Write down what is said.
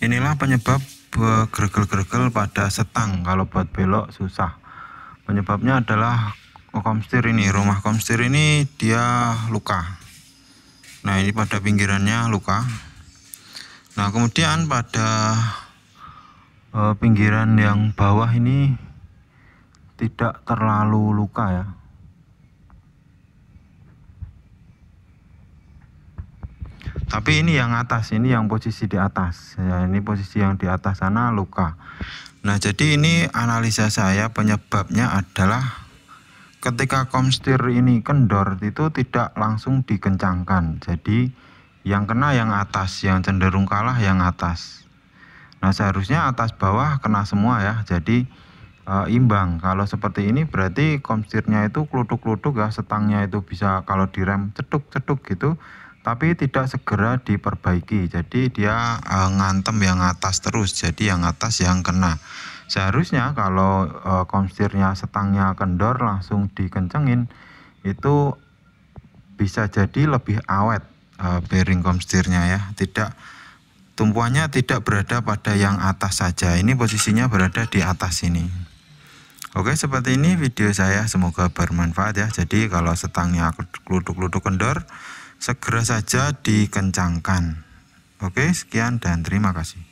Inilah penyebab eh, gregel-gregel pada setang kalau buat belok susah. Penyebabnya adalah komstir ini. Rumah komstir ini dia luka. Nah, ini pada pinggirannya luka. Nah, kemudian pada eh, pinggiran yang bawah ini tidak terlalu luka ya. tapi ini yang atas ini yang posisi di atas ya ini posisi yang di atas sana luka nah jadi ini analisa saya penyebabnya adalah ketika komstir ini kendor itu tidak langsung dikencangkan jadi yang kena yang atas yang cenderung kalah yang atas nah seharusnya atas bawah kena semua ya jadi e, imbang kalau seperti ini berarti komstirnya itu kluduk-kluduk ya setangnya itu bisa kalau direm cetuk cetuk gitu tapi tidak segera diperbaiki jadi dia e, ngantem yang atas terus jadi yang atas yang kena seharusnya kalau e, eh, komstirnya setangnya kendor langsung dikencengin itu bisa jadi lebih awet e, bearing komstirnya ya tidak tumpuannya tidak berada pada yang atas saja ini posisinya berada di atas ini Oke seperti ini video saya semoga bermanfaat ya jadi kalau setangnya keluduk-keluduk kendor segera saja dikencangkan. Oke, sekian dan terima kasih.